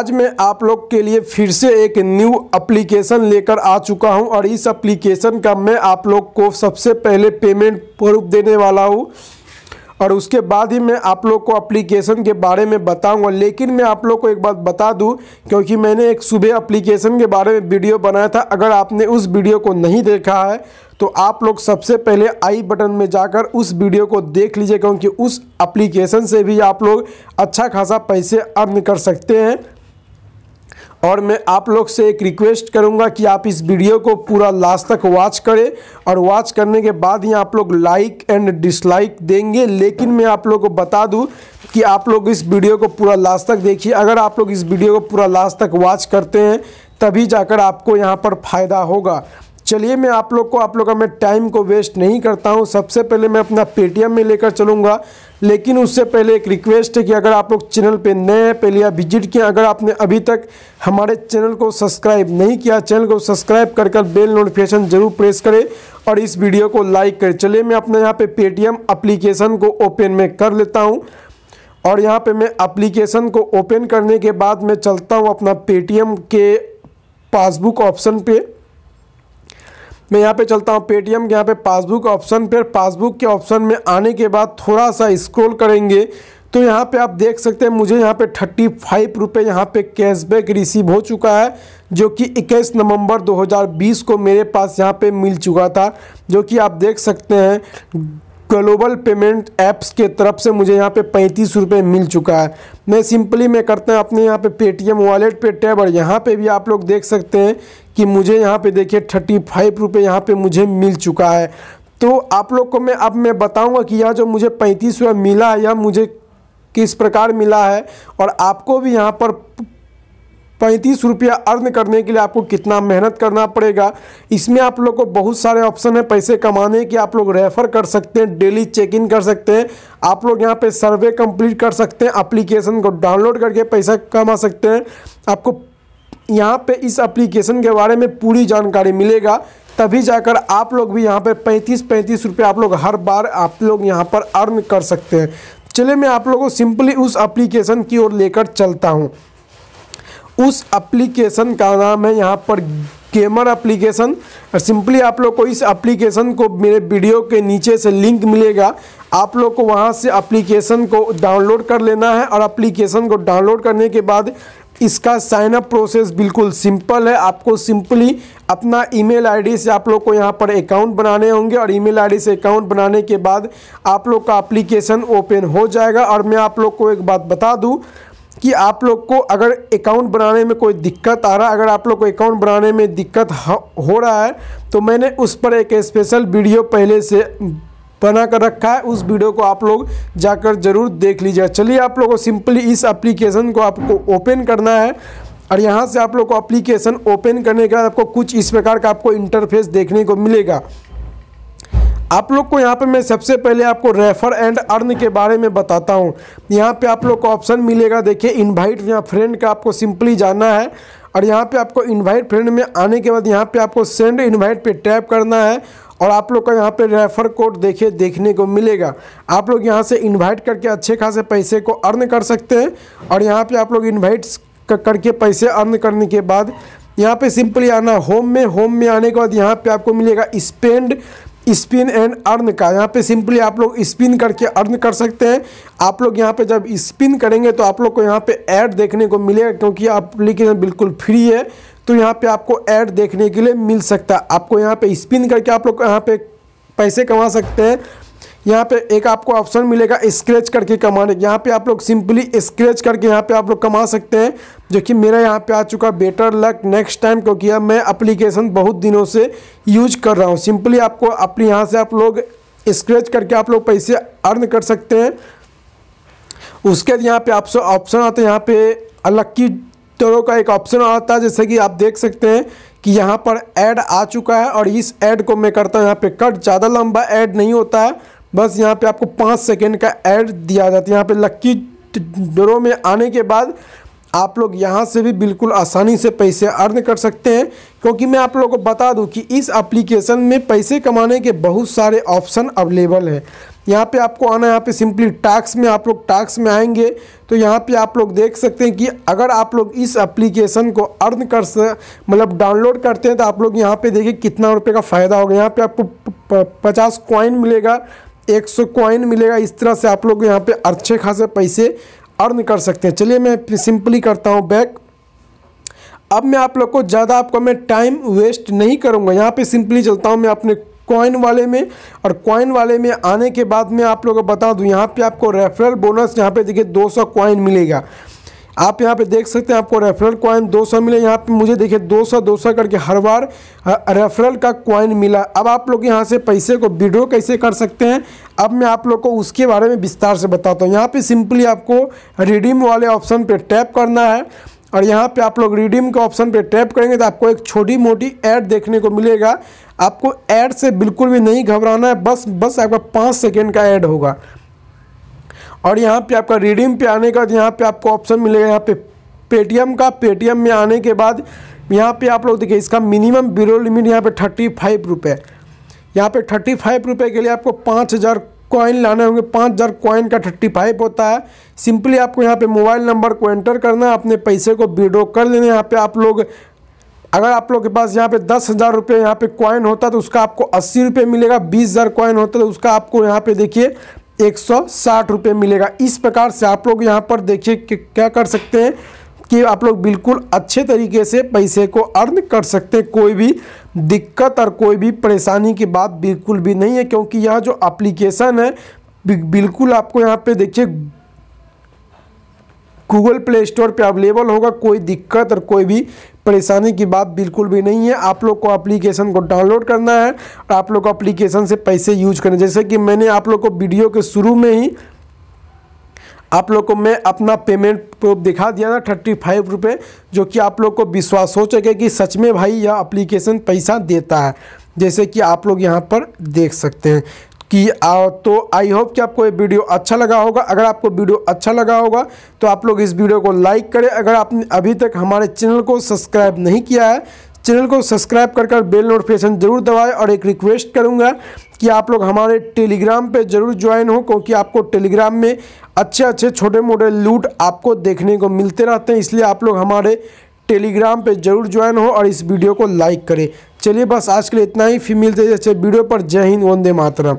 आज मैं आप लोग के लिए फिर से एक न्यू एप्लीकेशन लेकर आ चुका हूं और इस एप्लीकेशन का मैं आप लोग को सबसे पहले पेमेंट प्रूफ देने वाला हूं और उसके बाद ही मैं आप लोग को एप्लीकेशन के बारे में बताऊंगा लेकिन मैं आप लोग को एक बात बता दूं क्योंकि मैंने एक सुबह एप्लीकेशन के बारे में वीडियो बनाया था अगर आपने उस वीडियो को नहीं देखा है तो आप लोग सबसे पहले आई बटन में जाकर उस वीडियो को देख लीजिए क्योंकि उस एप्लीकेशन से भी आप लोग अच्छा खासा पैसे अर्न कर सकते हैं और मैं आप लोग से एक रिक्वेस्ट करूंगा कि आप इस वीडियो को पूरा लास्ट तक वॉच करें और वॉच करने के बाद ही आप लोग लाइक एंड डिसलाइक देंगे लेकिन मैं आप लोग को बता दूं कि आप लोग इस वीडियो को पूरा लास्ट तक देखिए अगर आप लोग इस वीडियो को पूरा लास्ट तक वॉच करते हैं तभी जाकर आपको यहाँ पर फ़ायदा होगा चलिए मैं आप लोग को आप लोग का मैं टाइम को वेस्ट नहीं करता हूँ सबसे पहले मैं अपना पेटीएम में लेकर चलूँगा लेकिन उससे पहले एक रिक्वेस्ट है कि अगर आप लोग चैनल पे नए हैं पहले या विजिट किए अगर आपने अभी तक हमारे चैनल को सब्सक्राइब नहीं किया चैनल को सब्सक्राइब कर कर बेल नोटिफिकेशन जरूर प्रेस करें और इस वीडियो को लाइक करें चलिए मैं अपने यहाँ पे पेटीएम अप्लीकेशन को ओपन में कर लेता हूँ और यहाँ पर मैं अप्लीकेशन को ओपन करने के बाद मैं चलता हूँ अपना पेटीएम के पासबुक ऑप्शन पे मैं यहाँ पे चलता हूँ पेटीएम के यहाँ पे पासबुक ऑप्शन पर पासबुक के ऑप्शन में आने के बाद थोड़ा सा स्क्रॉल करेंगे तो यहाँ पे आप देख सकते हैं मुझे यहाँ पे थर्टी फाइव रुपये यहाँ पर कैशबैक रिसीव हो चुका है जो कि इक्कीस नवंबर 2020 को मेरे पास यहाँ पे मिल चुका था जो कि आप देख सकते हैं ग्लोबल पेमेंट ऐप्स के तरफ से मुझे यहाँ पे पैंतीस रुपये मिल चुका है मैं सिंपली मैं करता हूँ अपने यहाँ पे पेटीएम वॉलेट पे टैब और यहाँ पे भी आप लोग देख सकते हैं कि मुझे यहाँ पे देखिए थर्टी फाइव रुपये यहाँ पर मुझे मिल चुका है तो आप लोग को मैं अब मैं बताऊँगा कि यह जो मुझे पैंतीस रुपये मिला है यह मुझे किस प्रकार मिला है और आपको भी यहाँ पर पैंतीस रुपया अर्न करने के लिए आपको कितना मेहनत करना पड़ेगा इसमें आप लोग को बहुत सारे ऑप्शन है पैसे कमाने के आप लोग रेफ़र कर सकते हैं डेली चेक इन कर सकते हैं आप लोग यहाँ पे सर्वे कंप्लीट कर सकते हैं अप्लीकेशन को डाउनलोड करके पैसा कमा सकते हैं आपको यहाँ पे इस एप्लीकेशन के बारे में पूरी जानकारी मिलेगा तभी जाकर आप लोग भी यहाँ पर पैंतीस पैंतीस रुपये आप लोग हर बार आप लोग यहाँ पर अर्न कर सकते हैं चलिए मैं आप लोगों को सिंपली उस एप्लीकेशन की ओर लेकर चलता हूँ उस एप्लीकेशन का नाम है यहाँ पर गेमर एप्लीकेशन सिंपली आप लोग को इस एप्लीकेशन को मेरे वीडियो के नीचे से लिंक मिलेगा आप लोग को वहाँ से एप्लीकेशन को डाउनलोड कर लेना है और एप्लीकेशन को डाउनलोड करने के बाद इसका साइन अप प्रोसेस बिल्कुल सिंपल है आपको सिंपली अपना ईमेल आईडी से आप लोग को यहाँ पर अकाउंट बनाने होंगे और ईमेल आईडी से अकाउंट बनाने के बाद आप लोग का एप्लीकेशन ओपन हो जाएगा और मैं आप लोग को एक बात बता दूँ कि आप लोग को अगर अकाउंट बनाने में कोई दिक्कत आ रहा है अगर आप लोग को अकाउंट बनाने में दिक्कत हो रहा है तो मैंने उस पर एक स्पेशल वीडियो पहले से बना कर रखा है उस वीडियो को आप लोग जाकर ज़रूर देख लीजिएगा चलिए आप लोगों को सिंपली इस एप्लीकेशन को आपको ओपन करना है और यहाँ से आप लोग को एप्लीकेशन ओपन करने के बाद आपको कुछ इस प्रकार का आपको इंटरफेस देखने को मिलेगा आप लोग को यहाँ पे मैं सबसे पहले आपको रेफर एंड अर्न के बारे में बताता हूँ यहाँ पे आप लोग को ऑप्शन मिलेगा देखिए इनवाइट यहाँ फ्रेंड का आपको सिंपली जाना है और यहाँ पे आपको इनवाइट फ्रेंड में आने के बाद यहाँ पे आपको सेंड इनवाइट पे टैप करना है और आप लोग का यहाँ पे रेफर कोड देखिए देखने को मिलेगा आप लोग यहाँ से इन्वाइट करके अच्छे खासे पैसे को अर्न कर सकते हैं और यहाँ पर आप लोग इन्वाइट करके पैसे अर्न करने के बाद यहाँ पे सिंपली आना होम में होम में आने के बाद यहाँ पे आपको मिलेगा स्पेंड स्पिन एंड अर्न का यहाँ पे सिंपली आप लोग स्पिन करके अर्न कर सकते हैं आप लोग यहाँ पे जब स्पिन करेंगे तो आप लोग को यहाँ पे ऐड देखने को मिलेगा क्योंकि एप्लीकेशन बिल्कुल फ्री है तो यहाँ पे आपको ऐड देखने के लिए मिल सकता है आपको यहाँ पे स्पिन करके आप लोग यहाँ पे पैसे कमा सकते हैं यहाँ पे एक आपको ऑप्शन मिलेगा स्क्रैच करके कमाने यहाँ पे आप लोग सिंपली स्क्रैच करके यहाँ पे आप लोग कमा सकते हैं जो कि मेरा यहाँ पे आ चुका बेटर लक नेक्स्ट टाइम क्योंकि अब मैं अप्लीकेशन बहुत दिनों से यूज कर रहा हूँ सिंपली आपको अपने यहाँ से आप लोग स्क्रैच करके आप लोग पैसे अर्न कर सकते हैं उसके बाद यहाँ पे आपसे ऑप्शन आता है यहाँ पे अलक्की तरह का एक ऑप्शन आता है जैसे कि आप देख सकते हैं कि यहाँ पर ऐड आ चुका है और इस ऐड को मैं करता हूँ यहाँ पे कट ज़्यादा लंबा ऐड नहीं होता है बस यहाँ पे आपको पाँच सेकेंड का एड दिया जाता है यहाँ पे लक्की ड्रो में आने के बाद आप लोग यहाँ से भी बिल्कुल आसानी से पैसे अर्न कर सकते हैं क्योंकि मैं आप लोगों को बता दूं कि इस एप्लीकेशन में पैसे कमाने के बहुत सारे ऑप्शन अवेलेबल हैं यहाँ पे आपको आना यहाँ पे सिंपली टैक्स में आप लोग टैक्स में आएंगे तो यहाँ पे आप लोग देख सकते हैं कि अगर आप लोग इस एप्लीकेशन को अर्न कर मतलब डाउनलोड करते हैं तो आप लोग यहाँ पे देखिए कितना रुपये का फ़ायदा होगा यहाँ पे आपको पचास कॉइन मिलेगा एक सौ कॉइन मिलेगा इस तरह से आप लोग यहाँ पे अच्छे खासे पैसे अर्न कर सकते हैं चलिए मैं सिंपली करता हूँ बैक अब मैं आप लोग को ज़्यादा आपको मैं टाइम वेस्ट नहीं करूँगा यहाँ पे सिंपली चलता हूँ मैं अपने कॉइन वाले में और कॉइन वाले में आने के बाद मैं आप लोगों को बता दूँ यहाँ पे आपको रेफरल बोनस यहाँ पे देखिए 200 सौ कॉइन मिलेगा आप यहाँ पे देख सकते हैं आपको रेफरल कॉइन 200 मिले यहाँ पे मुझे देखिए 200 200 करके हर बार रेफरल का कॉइन मिला अब आप लोग यहाँ से पैसे को विड्रो कैसे कर सकते हैं अब मैं आप लोग को उसके बारे में विस्तार से बताता हूँ यहाँ पे सिंपली आपको रिडीम वाले ऑप्शन पे टैप करना है और यहाँ पे आप लोग रिडीम के ऑप्शन पे टैप करेंगे तो आपको एक छोटी मोटी ऐड देखने को मिलेगा आपको ऐड से बिल्कुल भी नहीं घबराना है बस बस आपका पाँच सेकेंड का ऐड होगा और यहाँ पे आपका रिडीम पे आने का यहाँ पे आपको ऑप्शन मिलेगा यहाँ पे पेटीएम का पेटीएम में आने के बाद यहाँ पे आप लोग देखिए इसका मिनिमम बिलो लिमिट यहाँ पे थर्टी फाइव रुपये यहाँ पे थर्टी फाइव रुपये के लिए आपको पाँच हज़ार कॉइन लाने होंगे पाँच हज़ार कॉइन का थर्टी फाइव होता है सिंपली आपको यहाँ पे मोबाइल नंबर को एंटर करना अपने पैसे को विड्रो कर लेना यहाँ पे आप लोग अगर आप लोग के पास यहाँ पे दस हज़ार रुपये यहाँ पे कॉइन होता तो उसका आपको अस्सी रुपये मिलेगा बीस हज़ार कॉइन होता तो उसका आपको यहाँ पे देखिए एक सौ मिलेगा इस प्रकार से आप लोग यहाँ पर देखिए क्या कर सकते हैं कि आप लोग बिल्कुल अच्छे तरीके से पैसे को अर्न कर सकते हैं कोई भी दिक्कत और कोई भी परेशानी की बात बिल्कुल भी नहीं है क्योंकि यह जो एप्लीकेशन है बिल्कुल आपको यहाँ पे देखिए गूगल प्ले स्टोर पे अवेलेबल होगा कोई दिक्कत और कोई भी परेशानी की बात बिल्कुल भी नहीं है आप लोग को एप्लीकेशन को डाउनलोड करना है और आप लोग को एप्लीकेशन से पैसे यूज करना जैसे कि मैंने आप लोग को वीडियो के शुरू में ही आप लोग को मैं अपना पेमेंट प्रूफ दिखा दिया था थर्टी फाइव रुपये जो कि आप लोग को विश्वास हो चुके कि सच में भाई यह अप्लीकेशन पैसा देता है जैसे कि आप लोग यहाँ पर देख सकते हैं कि तो आई होप कि आपको ये वीडियो अच्छा लगा होगा अगर आपको वीडियो अच्छा लगा होगा तो आप लोग इस वीडियो को लाइक करें अगर आपने अभी तक हमारे चैनल को सब्सक्राइब नहीं किया है चैनल को सब्सक्राइब कर कर बेल नोटिफिकेशन जरूर दबाएं और एक रिक्वेस्ट करूंगा कि आप लोग हमारे टेलीग्राम पे जरूर ज्वाइन हो क्योंकि आपको टेलीग्राम में अच्छे अच्छे छोटे मोटे लूट आपको देखने को मिलते रहते हैं इसलिए आप लोग हमारे टेलीग्राम पे जरूर ज्वाइन हो और इस वीडियो को लाइक करें चलिए बस आज के लिए इतना ही फिर मिलते जैसे वीडियो पर जय हिंद वंदे मातरम